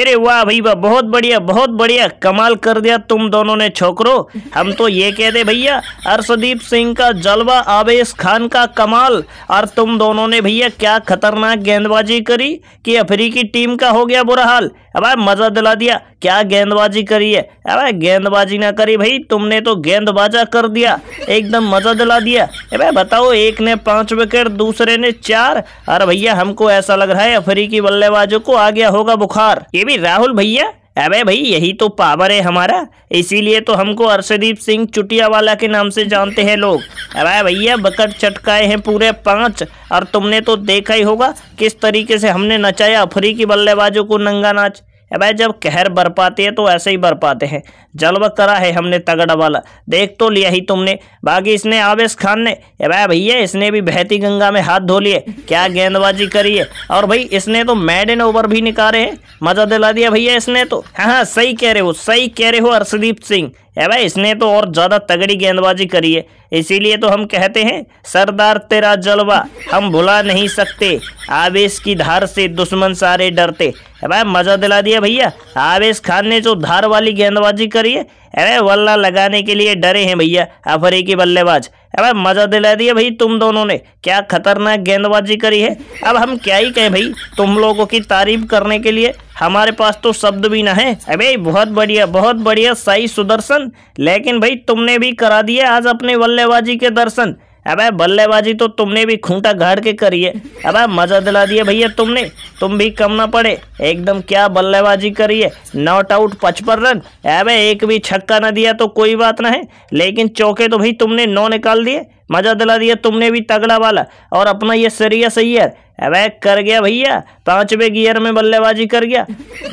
अरे वाह भाई वाह बहुत बढ़िया बहुत बढ़िया कमाल कर दिया तुम दोनों ने छोकरो हम तो ये कह दे भैया अर्शदीप सिंह का जलवा आवेश खान का कमाल और तुम दोनों ने भैया क्या खतरनाक गेंदबाजी करी कि अफ्रीकी टीम का हो गया बुरा हाल अब मज़ा दिला दिया क्या गेंदबाजी करी है अरे गेंदबाजी ना करी भाई तुमने तो गेंदबाजा कर दिया एकदम मजा दिला दिया अरे बताओ एक ने पांच विकेट दूसरे ने चार अरे भैया हमको ऐसा लग रहा है अफ्रीकी बल्लेबाजों को आ गया होगा बुखार ये भी राहुल भैया अबे भाई यही तो पावर है हमारा इसीलिए तो हमको अर्षदीप सिंह चुटिया वाला के नाम से जानते हैं लोग अरे भैया बकट चटकाए हैं पूरे पांच और तुमने तो देखा ही होगा किस तरीके से हमने नचाया अफ्रीकी बल्लेबाजों को नंगा नाच भाई जब कहर बरपाते हैं तो ऐसे ही बरपाते हैं जलवा करा है हमने तगड़ा वाला देख तो लिया ही तुमने बाकी इसने आवेश खान ने भाई भैया इसने भी बहती गंगा में हाथ धो लिए क्या गेंदबाजी करी है और भाई इसने तो मैडन ओवर भी निकाले हैं मजा दिला दिया भैया इसने तो हाँ हाँ सही कह रहे हो सही कह रहे हो अर्शदीप सिंह है भाई इसने तो और ज़्यादा तगड़ी गेंदबाजी करी है इसीलिए तो हम कहते हैं सरदार तेरा जलवा हम भुला नहीं सकते आवेश की धार से दुश्मन सारे डरते भाई मज़ा दिला दिया भैया आवेश खान ने जो धार वाली गेंदबाजी करी रही है अरे वल्ला लगाने के लिए डरे हैं भैया अफ्रीकी बल्लेबाज अबे मज़ा दिला दिया भाई तुम दोनों ने क्या खतरनाक गेंदबाजी करी है अब हम क्या ही कहें भाई तुम लोगों की तारीफ करने के लिए हमारे पास तो शब्द भी ना है अबे बहुत बढ़िया बहुत बढ़िया साई सुदर्शन लेकिन भाई तुमने भी करा दिया आज अपने बल्लेबाजी के दर्शन अब बल्लेबाजी तो तुमने भी खूंटा गाड़ के करी है अब मजा दिला दिया भैया तुमने तुम भी कम ना पड़े एकदम क्या बल्लेबाजी करी है नॉट आउट पचपन रन अब एक भी छक्का ना दिया तो कोई बात ना है लेकिन चौके तो भाई तुमने नौ निकाल दिए मजा दिला दिया तुमने भी तगड़ा वाला और अपना ये सही है अबे कर गया भैया पांचवे गियर में बल्लेबाजी कर गया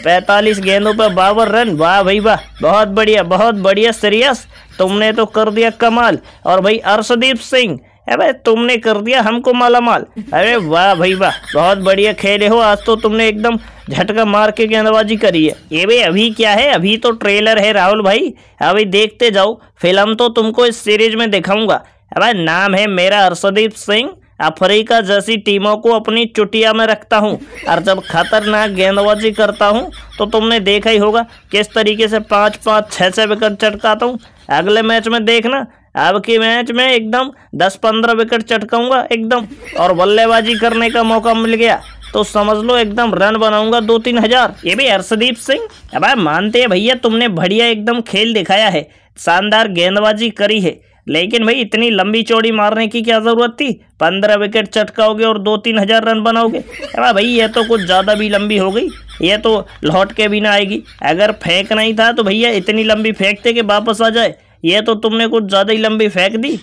पैतालीस गेंदों पर बावन रन वाह भाई वाह बहुत बढ़िया बहुत बढ़िया सीरियस तुमने तो कर दिया कमाल और भाई अर्शदीप सिंह अबे तुमने कर दिया हमको माला माल अरे वाह भाई वाह बहुत बढ़िया खेले हो आज तो तुमने एकदम झटका मार के गेंदबाजी करी है ये भाई अभी क्या है अभी तो ट्रेलर है राहुल भाई अभी देखते जाओ फिल्म तो तुमको इस सीरीज में दिखाऊंगा अरे नाम है मेरा अर्शदीप सिंह अफ्रीका जैसी टीमों को अपनी चुटिया में रखता हूँ और जब खतरनाक गेंदबाजी करता हूँ तो तुमने देखा ही होगा किस तरीके से पाँच पाँच छः छः विकेट चटकाता हूँ अगले मैच में देखना अब की मैच में एकदम दस पंद्रह विकेट चटकाऊंगा एकदम और बल्लेबाजी करने का मौका मिल गया तो समझ लो एकदम रन बनाऊंगा दो तीन हजार ये भी हर्षदीप सिंह अब मानते हैं भैया तुमने बढ़िया एकदम खेल दिखाया है शानदार गेंदबाजी करी है लेकिन भाई इतनी लंबी चौड़ी मारने की क्या ज़रूरत थी पंद्रह विकेट चटकाओगे और दो तीन हज़ार रन बनाओगे अरे भाई ये तो कुछ ज़्यादा भी लंबी हो गई ये तो लौट के भी ना आएगी अगर फेंक नहीं था तो भैया इतनी लंबी फेंकते कि वापस आ जाए ये तो तुमने कुछ ज़्यादा ही लंबी फेंक दी